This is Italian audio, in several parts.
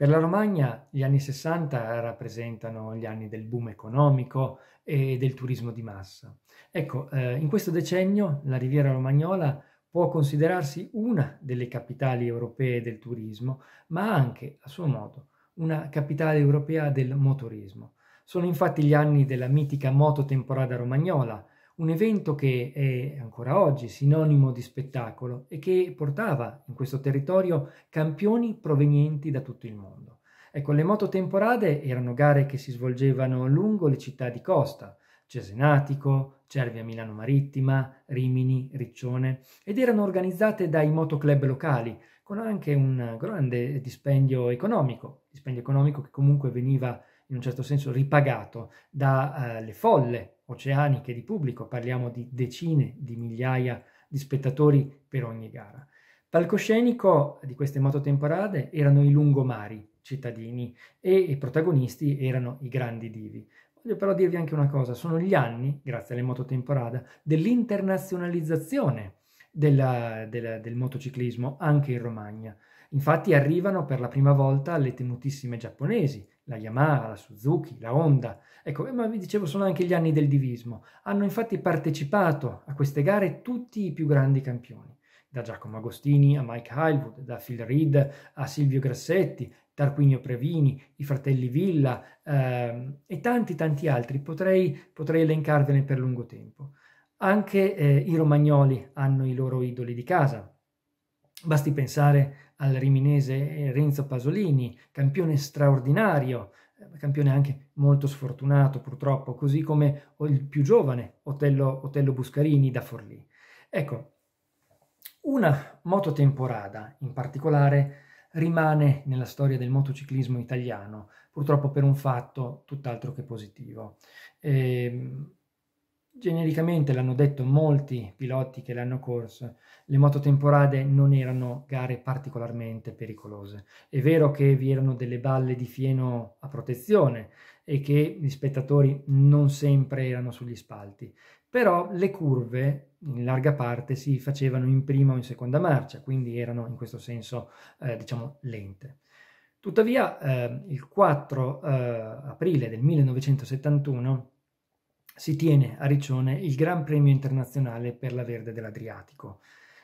Per la Romagna gli anni 60 rappresentano gli anni del boom economico e del turismo di massa. Ecco, eh, in questo decennio la riviera romagnola può considerarsi una delle capitali europee del turismo, ma anche, a suo modo, una capitale europea del motorismo. Sono infatti gli anni della mitica mototemporada romagnola, un evento che è ancora oggi sinonimo di spettacolo e che portava in questo territorio campioni provenienti da tutto il mondo. Ecco, le moto temporade erano gare che si svolgevano lungo le città di costa, Cesenatico, Cervia Milano Marittima, Rimini, Riccione, ed erano organizzate dai motoclub locali, con anche un grande dispendio economico, dispendio economico che comunque veniva in un certo senso ripagato dalle uh, folle oceaniche di pubblico, parliamo di decine di migliaia di spettatori per ogni gara. Palcoscenico di queste mototemporade erano i lungomari cittadini e i protagonisti erano i grandi divi. Voglio però dirvi anche una cosa, sono gli anni, grazie alle mototemporada, dell'internazionalizzazione della, della, del motociclismo anche in Romagna. Infatti arrivano per la prima volta le temutissime giapponesi la Yamaha, la Suzuki, la Honda. Ecco, eh, ma vi dicevo sono anche gli anni del divismo. Hanno infatti partecipato a queste gare tutti i più grandi campioni, da Giacomo Agostini a Mike Highwood, da Phil Reed a Silvio Grassetti, Tarquinio Previni, i fratelli Villa ehm, e tanti tanti altri. Potrei, potrei elencarvene per lungo tempo. Anche eh, i romagnoli hanno i loro idoli di casa. Basti pensare al riminese eh, Renzo Pasolini, campione straordinario, eh, campione anche molto sfortunato purtroppo, così come il più giovane Otello, Otello Buscarini da Forlì. Ecco, una mototemporada in particolare rimane nella storia del motociclismo italiano, purtroppo per un fatto tutt'altro che positivo. Ehm, Genericamente l'hanno detto molti piloti che l'hanno corso, le moto temporade non erano gare particolarmente pericolose. È vero che vi erano delle balle di fieno a protezione e che gli spettatori non sempre erano sugli spalti, però le curve in larga parte si facevano in prima o in seconda marcia, quindi erano in questo senso eh, diciamo lente. Tuttavia eh, il 4 eh, aprile del 1971 si tiene a Riccione il Gran Premio internazionale per la Verde dell'Adriatico.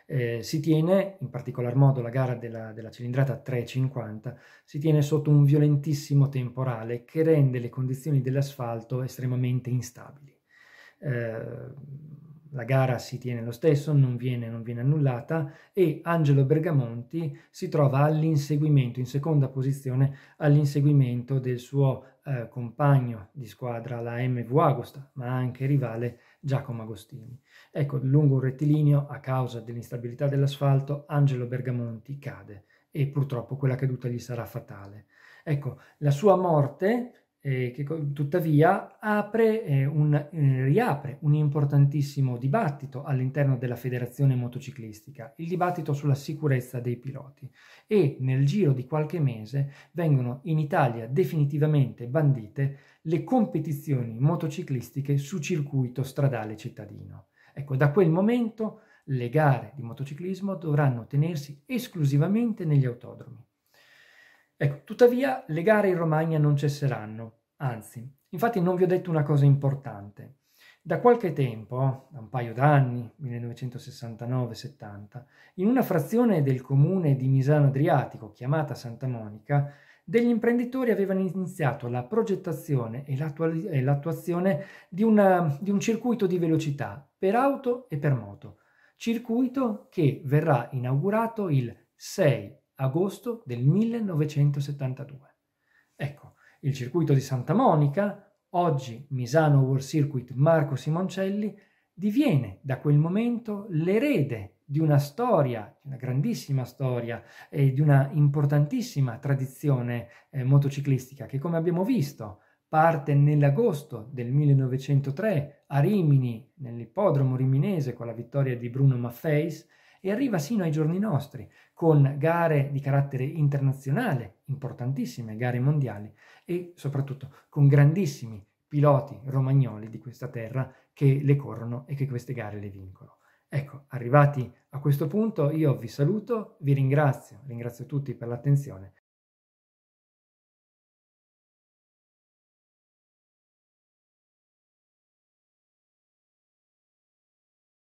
Eh, si tiene, in particolar modo la gara della, della cilindrata 350, si tiene sotto un violentissimo temporale che rende le condizioni dell'asfalto estremamente instabili. Eh, la gara si tiene lo stesso, non viene, non viene annullata e Angelo Bergamonti si trova all'inseguimento, in seconda posizione, all'inseguimento del suo eh, compagno di squadra la MV Agosta, ma anche rivale Giacomo Agostini. Ecco, lungo un rettilineo, a causa dell'instabilità dell'asfalto, Angelo Bergamonti cade e purtroppo quella caduta gli sarà fatale. Ecco, la sua morte eh, che tuttavia apre, eh, un, eh, riapre un importantissimo dibattito all'interno della Federazione Motociclistica, il dibattito sulla sicurezza dei piloti e nel giro di qualche mese vengono in Italia definitivamente bandite le competizioni motociclistiche su circuito stradale cittadino. Ecco, da quel momento le gare di motociclismo dovranno tenersi esclusivamente negli autodromi. Ecco, tuttavia le gare in Romagna non cesseranno Anzi, infatti non vi ho detto una cosa importante. Da qualche tempo, da un paio d'anni, 1969-70, in una frazione del comune di Misano Adriatico, chiamata Santa Monica, degli imprenditori avevano iniziato la progettazione e, l'attu- e l'attuazione di, una, di un circuito di velocità per auto e per moto, circuito che verrà inaugurato il 6 agosto del 1972. Ecco, il circuito di Santa Monica, oggi Misano World Circuit Marco Simoncelli, diviene da quel momento l'erede di una storia, una grandissima storia e di una importantissima tradizione eh, motociclistica che come abbiamo visto parte nell'agosto del 1903 a Rimini, nell'ippodromo riminese con la vittoria di Bruno Maffeis e arriva sino ai giorni nostri, con gare di carattere internazionale, importantissime gare mondiali e soprattutto con grandissimi piloti romagnoli di questa terra che le corrono e che queste gare le vincono. Ecco, arrivati a questo punto io vi saluto, vi ringrazio, ringrazio tutti per l'attenzione